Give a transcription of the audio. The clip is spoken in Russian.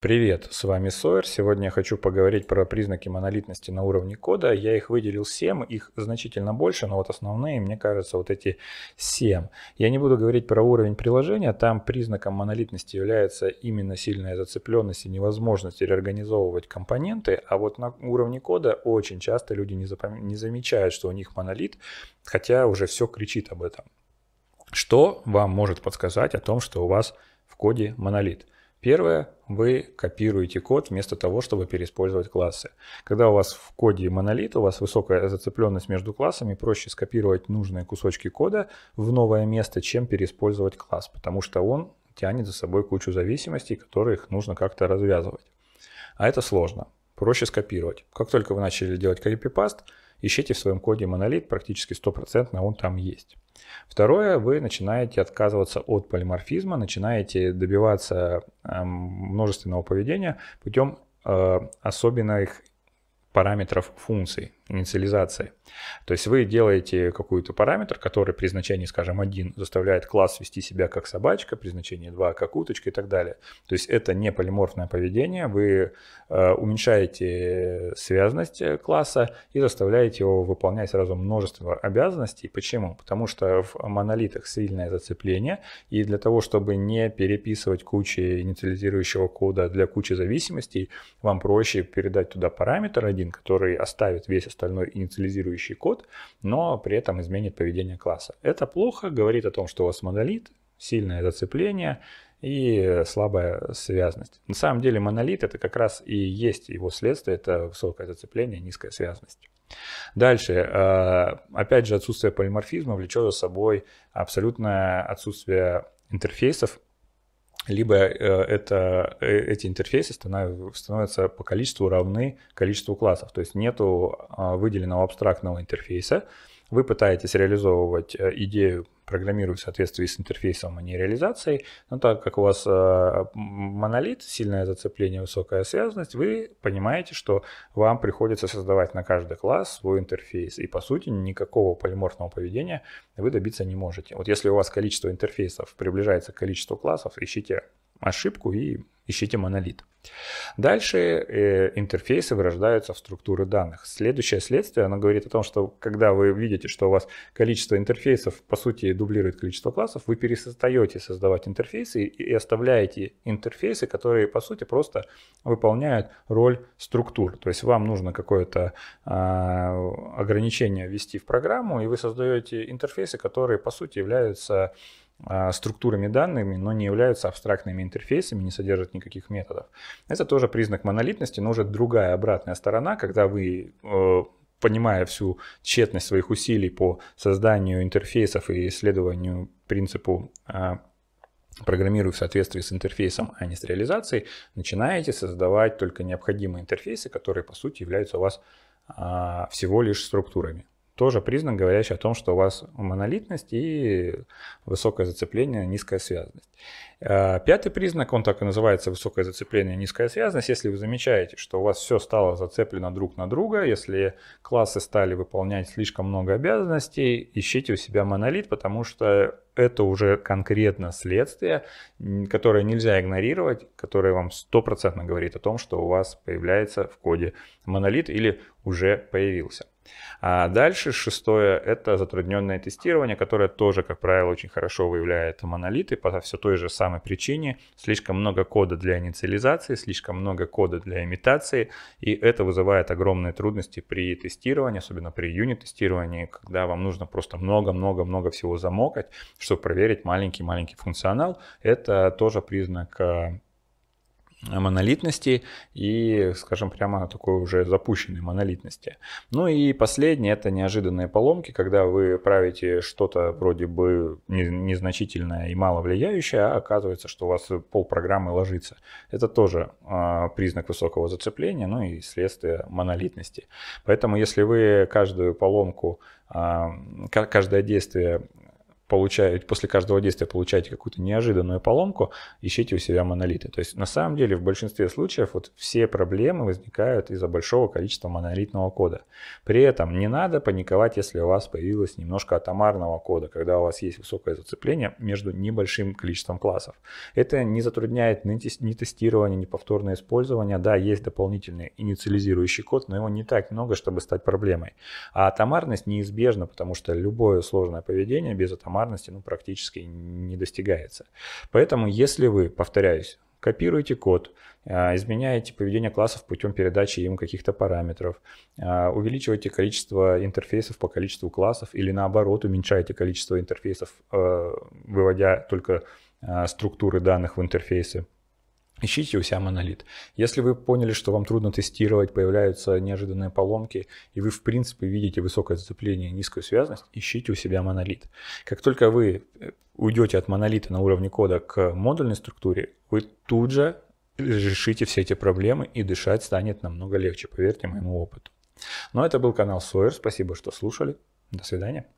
Привет, с вами Сойер. Сегодня я хочу поговорить про признаки монолитности на уровне кода. Я их выделил 7, их значительно больше, но вот основные, мне кажется, вот эти 7. Я не буду говорить про уровень приложения, там признаком монолитности является именно сильная зацепленность и невозможность реорганизовывать компоненты, а вот на уровне кода очень часто люди не, запом... не замечают, что у них монолит, хотя уже все кричит об этом. Что вам может подсказать о том, что у вас в коде монолит? Первое, вы копируете код вместо того, чтобы переиспользовать классы. Когда у вас в коде монолит, у вас высокая зацепленность между классами, проще скопировать нужные кусочки кода в новое место, чем переиспользовать класс, потому что он тянет за собой кучу зависимостей, которые их нужно как-то развязывать. А это сложно. Проще скопировать. Как только вы начали делать копипаст, ищите в своем коде монолит, практически стопроцентно он там есть. Второе, вы начинаете отказываться от полиморфизма, начинаете добиваться эм, множественного поведения путем э, особенных параметров функций инициализации. То есть вы делаете какой-то параметр, который при значении, скажем, 1 заставляет класс вести себя как собачка, при значении 2 как уточка и так далее. То есть это не полиморфное поведение, вы э, уменьшаете связность э, класса и заставляете его выполнять сразу множество обязанностей. Почему? Потому что в монолитах сильное зацепление, и для того, чтобы не переписывать кучи инициализирующего кода для кучи зависимостей, вам проще передать туда параметр один, который оставит весь остальной инициализирующий код, но при этом изменит поведение класса. Это плохо, говорит о том, что у вас монолит, сильное зацепление и слабая связность. На самом деле монолит это как раз и есть его следствие, это высокое зацепление, низкая связность. Дальше, э, опять же, отсутствие полиморфизма влечет за собой абсолютное отсутствие интерфейсов либо э, это, э, эти интерфейсы становятся по количеству равны количеству классов. То есть нету а, выделенного абстрактного интерфейса, вы пытаетесь реализовывать э, идею, программируя в соответствии с интерфейсом, а не реализацией. Но так как у вас э, монолит, сильное зацепление, высокая связанность, вы понимаете, что вам приходится создавать на каждый класс свой интерфейс. И по сути никакого полиморфного поведения вы добиться не можете. Вот если у вас количество интерфейсов приближается к количеству классов, ищите ошибку и ищите монолит. Дальше э, интерфейсы вырождаются в структуры данных. Следующее следствие, оно говорит о том, что когда вы видите, что у вас количество интерфейсов, по сути, дублирует количество классов, вы перестаете создавать интерфейсы и, и оставляете интерфейсы, которые, по сути, просто выполняют роль структур. То есть вам нужно какое-то э, ограничение ввести в программу, и вы создаете интерфейсы, которые, по сути, являются а, структурами данными, но не являются абстрактными интерфейсами, не содержат никаких методов. Это тоже признак монолитности, но уже другая обратная сторона, когда вы э, понимая всю тщетность своих усилий по созданию интерфейсов и исследованию принципу а, программируя в соответствии с интерфейсом, а не с реализацией, начинаете создавать только необходимые интерфейсы, которые, по сути, являются у вас а, всего лишь структурами тоже признак, говорящий о том, что у вас монолитность и высокое зацепление, низкая связность. Э, пятый признак, он так и называется, высокое зацепление, низкая связность. Если вы замечаете, что у вас все стало зацеплено друг на друга, если классы стали выполнять слишком много обязанностей, ищите у себя монолит, потому что это уже конкретно следствие, которое нельзя игнорировать, которое вам стопроцентно говорит о том, что у вас появляется в коде монолит или уже появился. А дальше шестое – это затрудненное тестирование, которое тоже, как правило, очень хорошо выявляет монолиты по все той же самой причине. Слишком много кода для инициализации, слишком много кода для имитации, и это вызывает огромные трудности при тестировании, особенно при юнит-тестировании, когда вам нужно просто много-много-много всего замокать, чтобы проверить маленький-маленький функционал. Это тоже признак э, монолитности и, скажем прямо, такой уже запущенной монолитности. Ну и последнее – это неожиданные поломки, когда вы правите что-то вроде бы незначительное и мало влияющее, а оказывается, что у вас пол программы ложится. Это тоже э, признак высокого зацепления, ну и следствие монолитности. Поэтому если вы каждую поломку э, каждое действие получаете, после каждого действия получаете какую-то неожиданную поломку, ищите у себя монолиты. То есть на самом деле в большинстве случаев вот все проблемы возникают из-за большого количества монолитного кода. При этом не надо паниковать, если у вас появилось немножко атомарного кода, когда у вас есть высокое зацепление между небольшим количеством классов. Это не затрудняет ни тестирование, ни повторное использование. Да, есть дополнительный инициализирующий код, но его не так много, чтобы стать проблемой. А атомарность неизбежна, потому что любое сложное поведение без атомарности суммарности ну, практически не достигается. Поэтому, если вы, повторяюсь, копируете код, а, изменяете поведение классов путем передачи им каких-то параметров, а, увеличиваете количество интерфейсов по количеству классов или наоборот уменьшаете количество интерфейсов, а, выводя только структуры данных в интерфейсы. Ищите у себя монолит. Если вы поняли, что вам трудно тестировать, появляются неожиданные поломки, и вы в принципе видите высокое зацепление и низкую связность, ищите у себя монолит. Как только вы э, уйдете от монолита на уровне кода к модульной структуре, вы тут же решите все эти проблемы и дышать станет намного легче, поверьте моему опыту. Но ну, это был канал Sawyer, спасибо, что слушали. До свидания.